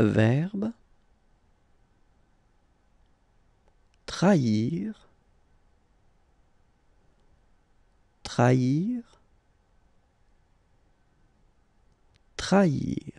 verbe trahir, trahir, trahir.